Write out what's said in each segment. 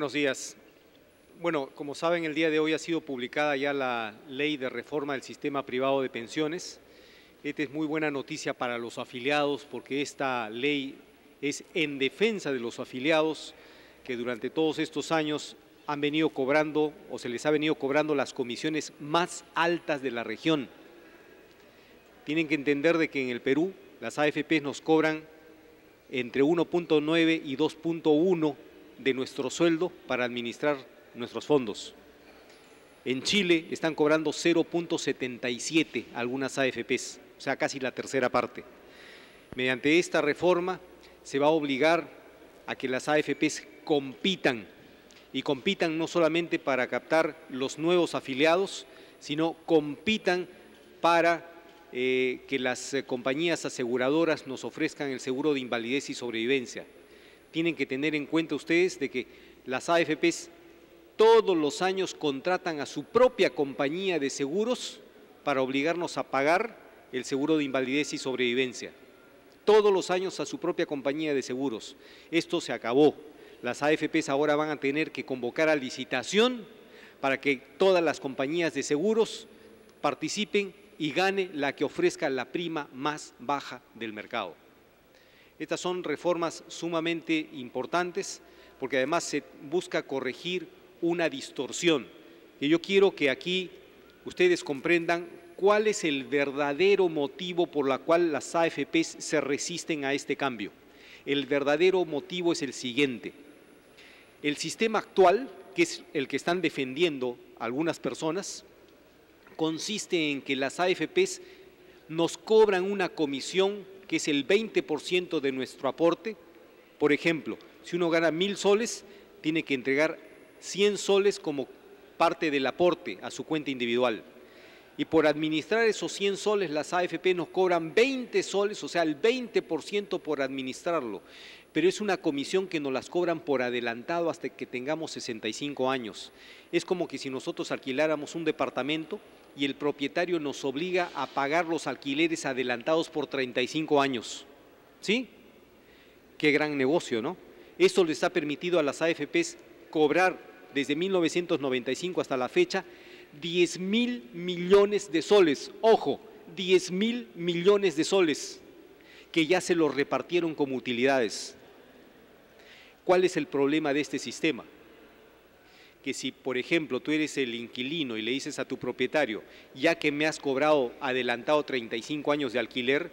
buenos días. Bueno, como saben, el día de hoy ha sido publicada ya la ley de reforma del sistema privado de pensiones. Esta es muy buena noticia para los afiliados porque esta ley es en defensa de los afiliados que durante todos estos años han venido cobrando o se les ha venido cobrando las comisiones más altas de la región. Tienen que entender de que en el Perú las AFPs nos cobran entre 1.9 y 2.1 de nuestro sueldo para administrar nuestros fondos. En Chile están cobrando 0.77 algunas AFPs, o sea, casi la tercera parte. Mediante esta reforma se va a obligar a que las AFPs compitan y compitan no solamente para captar los nuevos afiliados, sino compitan para eh, que las eh, compañías aseguradoras nos ofrezcan el seguro de invalidez y sobrevivencia tienen que tener en cuenta ustedes de que las AFPs todos los años contratan a su propia compañía de seguros para obligarnos a pagar el seguro de invalidez y sobrevivencia. Todos los años a su propia compañía de seguros. Esto se acabó. Las AFPs ahora van a tener que convocar a licitación para que todas las compañías de seguros participen y gane la que ofrezca la prima más baja del mercado. Estas son reformas sumamente importantes porque además se busca corregir una distorsión. Y yo quiero que aquí ustedes comprendan cuál es el verdadero motivo por la cual las AFPs se resisten a este cambio. El verdadero motivo es el siguiente. El sistema actual, que es el que están defendiendo algunas personas, consiste en que las AFPs nos cobran una comisión que es el 20% de nuestro aporte. Por ejemplo, si uno gana mil soles, tiene que entregar 100 soles como parte del aporte a su cuenta individual y por administrar esos 100 soles las AFP nos cobran 20 soles, o sea, el 20% por administrarlo. Pero es una comisión que nos las cobran por adelantado hasta que tengamos 65 años. Es como que si nosotros alquiláramos un departamento y el propietario nos obliga a pagar los alquileres adelantados por 35 años. ¿Sí? Qué gran negocio, ¿no? Eso les ha permitido a las AFPs cobrar desde 1995 hasta la fecha 10 mil millones de soles, ojo, 10 mil millones de soles, que ya se los repartieron como utilidades. ¿Cuál es el problema de este sistema? Que si, por ejemplo, tú eres el inquilino y le dices a tu propietario, ya que me has cobrado adelantado 35 años de alquiler,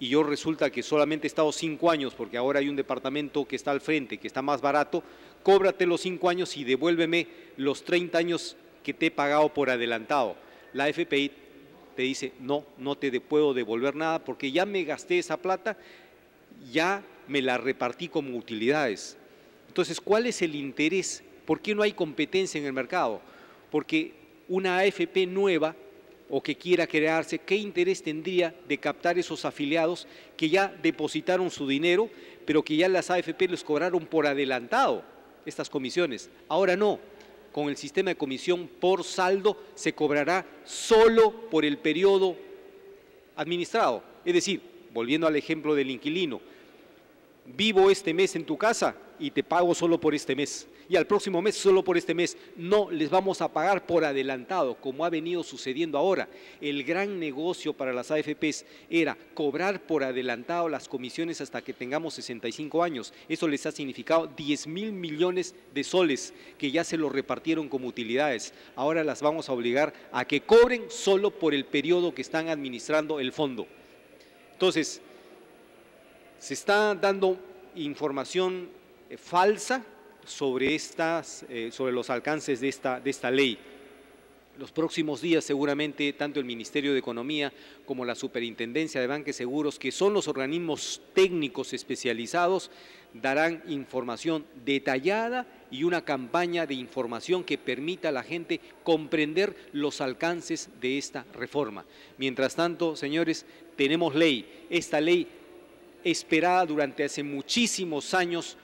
y yo resulta que solamente he estado cinco años, porque ahora hay un departamento que está al frente, que está más barato, cóbrate los cinco años y devuélveme los 30 años que te he pagado por adelantado. La AFP te dice, no, no te puedo devolver nada porque ya me gasté esa plata, ya me la repartí como utilidades. Entonces, ¿cuál es el interés? ¿Por qué no hay competencia en el mercado? Porque una AFP nueva o que quiera crearse, ¿qué interés tendría de captar esos afiliados que ya depositaron su dinero, pero que ya las AFP les cobraron por adelantado estas comisiones? Ahora no, con el sistema de comisión por saldo se cobrará solo por el periodo administrado. Es decir, volviendo al ejemplo del inquilino, vivo este mes en tu casa, y te pago solo por este mes. Y al próximo mes solo por este mes. No, les vamos a pagar por adelantado, como ha venido sucediendo ahora. El gran negocio para las AFPs era cobrar por adelantado las comisiones hasta que tengamos 65 años. Eso les ha significado 10 mil millones de soles que ya se los repartieron como utilidades. Ahora las vamos a obligar a que cobren solo por el periodo que están administrando el fondo. Entonces, se está dando información eh, falsa sobre, estas, eh, sobre los alcances de esta, de esta ley. Los próximos días seguramente tanto el Ministerio de Economía como la Superintendencia de Banques Seguros, que son los organismos técnicos especializados, darán información detallada y una campaña de información que permita a la gente comprender los alcances de esta reforma. Mientras tanto, señores, tenemos ley, esta ley esperada durante hace muchísimos años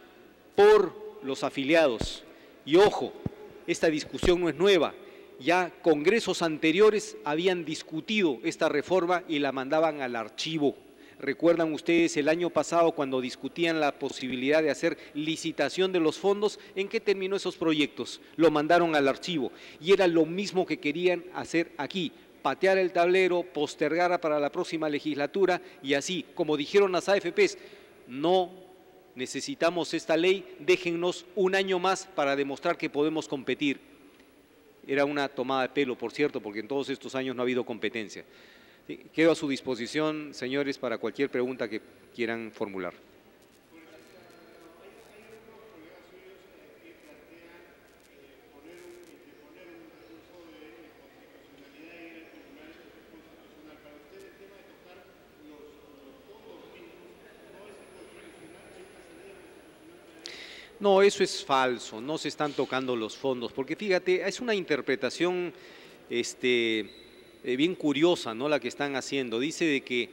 por los afiliados. Y ojo, esta discusión no es nueva. Ya congresos anteriores habían discutido esta reforma y la mandaban al archivo. Recuerdan ustedes el año pasado cuando discutían la posibilidad de hacer licitación de los fondos, ¿en qué terminó esos proyectos? Lo mandaron al archivo y era lo mismo que querían hacer aquí, patear el tablero, postergar para la próxima legislatura y así, como dijeron las AFPs, no necesitamos esta ley, déjennos un año más para demostrar que podemos competir. Era una tomada de pelo, por cierto, porque en todos estos años no ha habido competencia. Quedo a su disposición, señores, para cualquier pregunta que quieran formular. No, eso es falso, no se están tocando los fondos, porque fíjate, es una interpretación este, eh, bien curiosa ¿no? la que están haciendo. Dice de que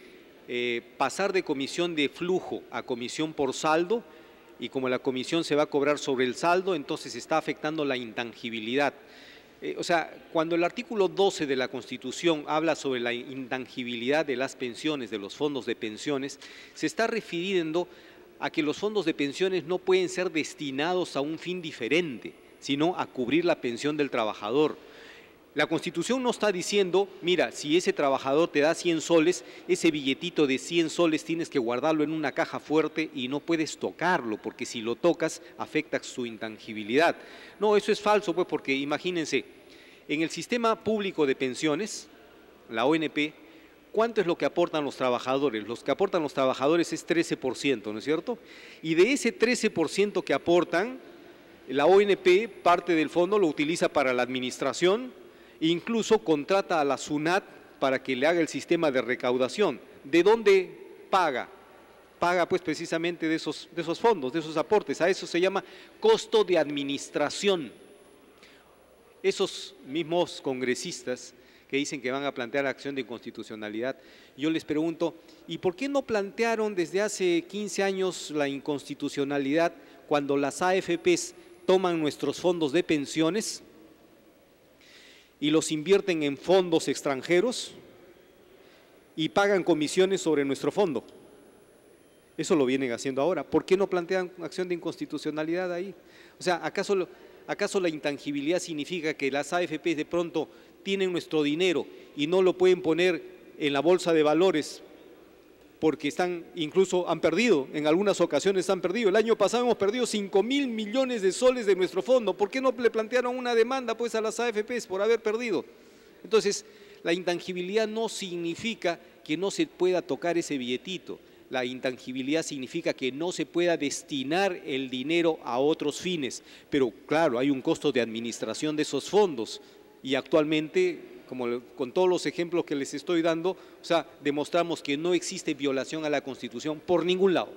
eh, pasar de comisión de flujo a comisión por saldo, y como la comisión se va a cobrar sobre el saldo, entonces está afectando la intangibilidad. Eh, o sea, cuando el artículo 12 de la Constitución habla sobre la intangibilidad de las pensiones, de los fondos de pensiones, se está refiriendo a que los fondos de pensiones no pueden ser destinados a un fin diferente, sino a cubrir la pensión del trabajador. La Constitución no está diciendo, mira, si ese trabajador te da 100 soles, ese billetito de 100 soles tienes que guardarlo en una caja fuerte y no puedes tocarlo, porque si lo tocas afecta su intangibilidad. No, eso es falso, pues, porque imagínense, en el sistema público de pensiones, la ONP ¿Cuánto es lo que aportan los trabajadores? Los que aportan los trabajadores es 13%, ¿no es cierto? Y de ese 13% que aportan, la ONP, parte del fondo, lo utiliza para la administración, e incluso contrata a la SUNAT para que le haga el sistema de recaudación. ¿De dónde paga? Paga pues precisamente de esos, de esos fondos, de esos aportes. A eso se llama costo de administración. Esos mismos congresistas que dicen que van a plantear acción de inconstitucionalidad. Yo les pregunto, ¿y por qué no plantearon desde hace 15 años la inconstitucionalidad cuando las AFPs toman nuestros fondos de pensiones y los invierten en fondos extranjeros y pagan comisiones sobre nuestro fondo? Eso lo vienen haciendo ahora. ¿Por qué no plantean acción de inconstitucionalidad ahí? O sea, ¿acaso lo, ¿Acaso la intangibilidad significa que las AFPs de pronto tienen nuestro dinero y no lo pueden poner en la bolsa de valores porque están, incluso han perdido, en algunas ocasiones han perdido. El año pasado hemos perdido 5 mil millones de soles de nuestro fondo. ¿Por qué no le plantearon una demanda pues a las AFPs por haber perdido? Entonces, la intangibilidad no significa que no se pueda tocar ese billetito la intangibilidad significa que no se pueda destinar el dinero a otros fines, pero claro, hay un costo de administración de esos fondos y actualmente como con todos los ejemplos que les estoy dando, o sea, demostramos que no existe violación a la Constitución por ningún lado.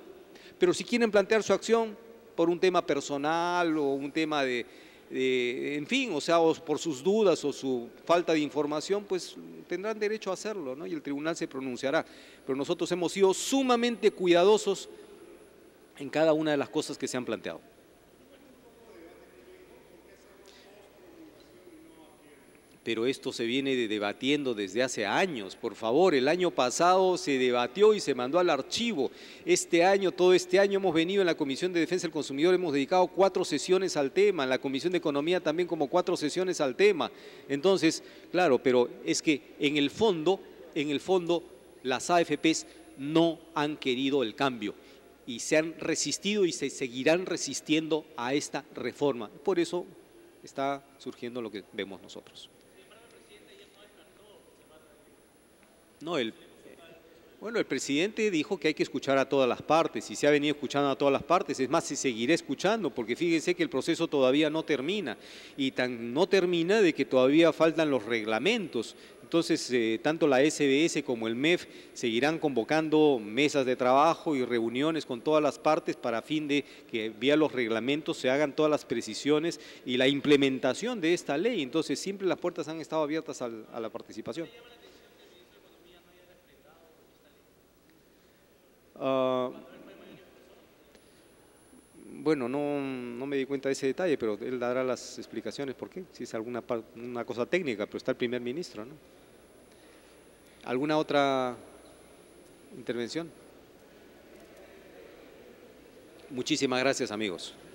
Pero si quieren plantear su acción por un tema personal o un tema de, eh, en fin, o sea, por sus dudas o su falta de información, pues tendrán derecho a hacerlo, ¿no? Y el tribunal se pronunciará. Pero nosotros hemos sido sumamente cuidadosos en cada una de las cosas que se han planteado. pero esto se viene debatiendo desde hace años. Por favor, el año pasado se debatió y se mandó al archivo. Este año, todo este año hemos venido en la Comisión de Defensa del Consumidor, hemos dedicado cuatro sesiones al tema, en la Comisión de Economía también como cuatro sesiones al tema. Entonces, claro, pero es que en el fondo, en el fondo, las AFPs no han querido el cambio y se han resistido y se seguirán resistiendo a esta reforma. Por eso está surgiendo lo que vemos nosotros. No, el, bueno, el presidente dijo que hay que escuchar a todas las partes y se ha venido escuchando a todas las partes. Es más, se seguirá escuchando porque fíjense que el proceso todavía no termina y tan no termina de que todavía faltan los reglamentos. Entonces, eh, tanto la SBS como el MEF seguirán convocando mesas de trabajo y reuniones con todas las partes para fin de que vía los reglamentos se hagan todas las precisiones y la implementación de esta ley. Entonces, siempre las puertas han estado abiertas a la participación. Ah, bueno, no, me di cuenta de ese detalle, pero él dará las explicaciones por qué, si es alguna una cosa técnica, pero está el primer ministro. ¿no? ¿Alguna otra intervención? Muchísimas gracias, amigos.